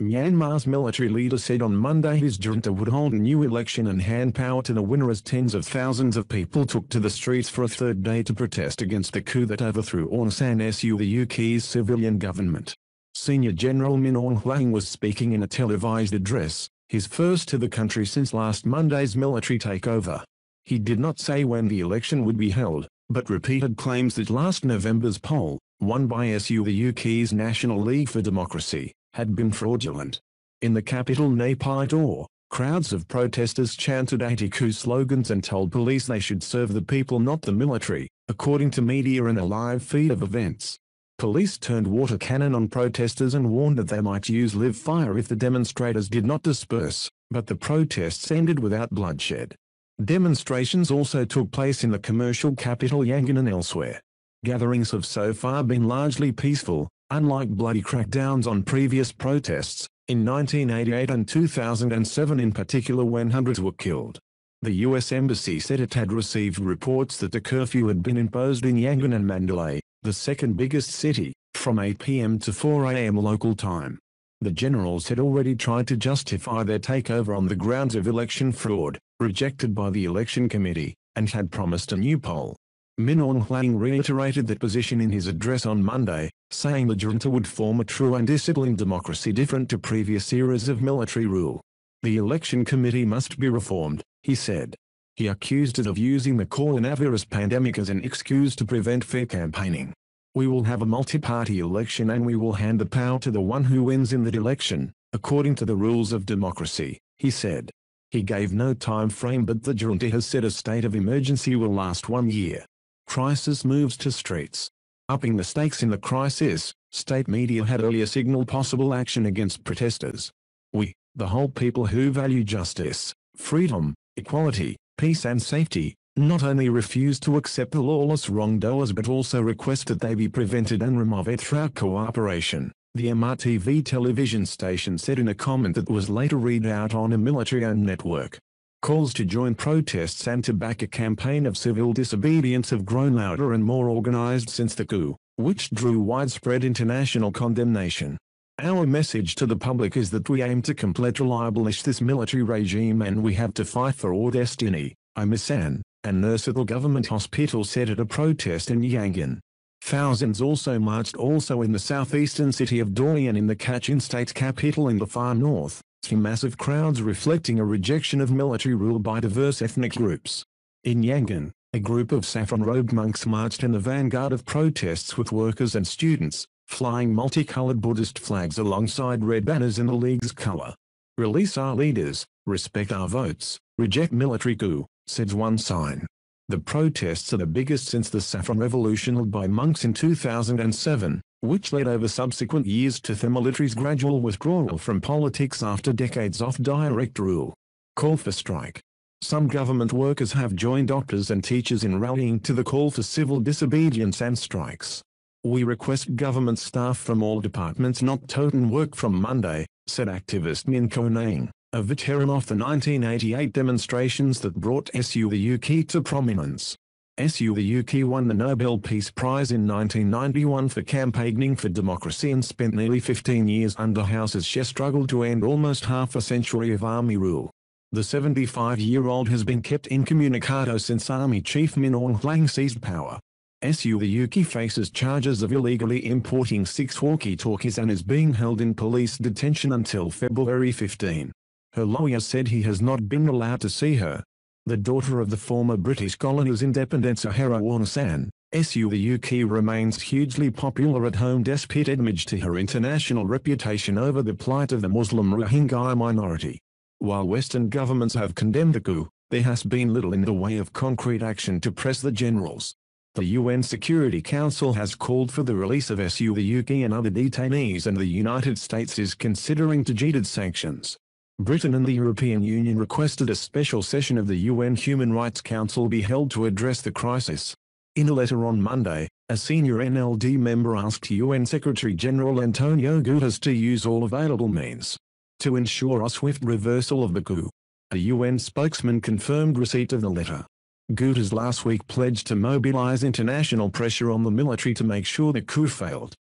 Myanmar's military leader said on Monday his junta would hold a new election and hand power to the winner as tens of thousands of people took to the streets for a third day to protest against the coup that overthrew Aung San Suu the UK's civilian government. Senior General Min Aung Hlaing was speaking in a televised address, his first to the country since last Monday's military takeover. He did not say when the election would be held, but repeated claims that last November's poll, won by SU the UK's National League for Democracy, had been fraudulent. In the capital Naypyidaw, crowds of protesters chanted anti-coup slogans and told police they should serve the people not the military, according to media in a live feed of events. Police turned water cannon on protesters and warned that they might use live fire if the demonstrators did not disperse, but the protests ended without bloodshed. Demonstrations also took place in the commercial capital Yangon and elsewhere. Gatherings have so far been largely peaceful, unlike bloody crackdowns on previous protests, in 1988 and 2007 in particular when hundreds were killed. The U.S. Embassy said it had received reports that the curfew had been imposed in Yangon and Mandalay, the second biggest city, from 8 p.m. to 4 a.m. local time. The generals had already tried to justify their takeover on the grounds of election fraud, rejected by the election committee, and had promised a new poll. Min Aung Hlaing reiterated that position in his address on Monday, saying the junta would form a true and disciplined democracy different to previous eras of military rule. The election committee must be reformed, he said. He accused it of using the coronavirus pandemic as an excuse to prevent fair campaigning. We will have a multi-party election and we will hand the power to the one who wins in that election, according to the rules of democracy, he said. He gave no time frame but the junta has said a state of emergency will last one year. Crisis moves to streets. Upping the stakes in the crisis, state media had earlier signaled possible action against protesters. We, the whole people who value justice, freedom, equality, peace and safety, not only refused to accept the lawless wrongdoers but also request that they be prevented and removed through cooperation. The MRTV television station said in a comment that was later read out on a military-owned network. Calls to join protests and to back a campaign of civil disobedience have grown louder and more organized since the coup, which drew widespread international condemnation. Our message to the public is that we aim to completely abolish this military regime and we have to fight for our destiny, I Anne, a nurse at the government hospital said at a protest in Yangon. Thousands also marched also in the southeastern city of Dorian in the Kachin state capital in the far north, massive crowds reflecting a rejection of military rule by diverse ethnic groups. In Yangon, a group of saffron-robed monks marched in the vanguard of protests with workers and students, flying multicolored Buddhist flags alongside red banners in the league's color. Release our leaders, respect our votes, reject military coup, says one sign. The protests are the biggest since the saffron revolution led by monks in 2007, which led over subsequent years to the gradual withdrawal from politics after decades of direct rule. Call for strike. Some government workers have joined doctors and teachers in rallying to the call for civil disobedience and strikes. We request government staff from all departments not toten work from Monday, said activist Ko Nang, a veteran of the 1988 demonstrations that brought SUUK to prominence. UK won the Nobel Peace Prize in 1991 for campaigning for democracy and spent nearly 15 years under house as she struggled to end almost half a century of army rule. The 75-year-old has been kept incommunicado since Army Chief Min Aung Hlaing seized power. UK faces charges of illegally importing six walkie-talkies and is being held in police detention until February 15. Her lawyer said he has not been allowed to see her, the daughter of the former British colonies Independenza Herowana-san, SUUK remains hugely popular at home despite damage to her international reputation over the plight of the Muslim Rohingya minority. While Western governments have condemned the coup, there has been little in the way of concrete action to press the generals. The UN Security Council has called for the release of SUUK and other detainees and the United States is considering targeted sanctions. Britain and the European Union requested a special session of the UN Human Rights Council be held to address the crisis. In a letter on Monday, a senior NLD member asked UN Secretary-General Antonio Guterres to use all available means to ensure a swift reversal of the coup. A UN spokesman confirmed receipt of the letter. Guterres last week pledged to mobilize international pressure on the military to make sure the coup failed.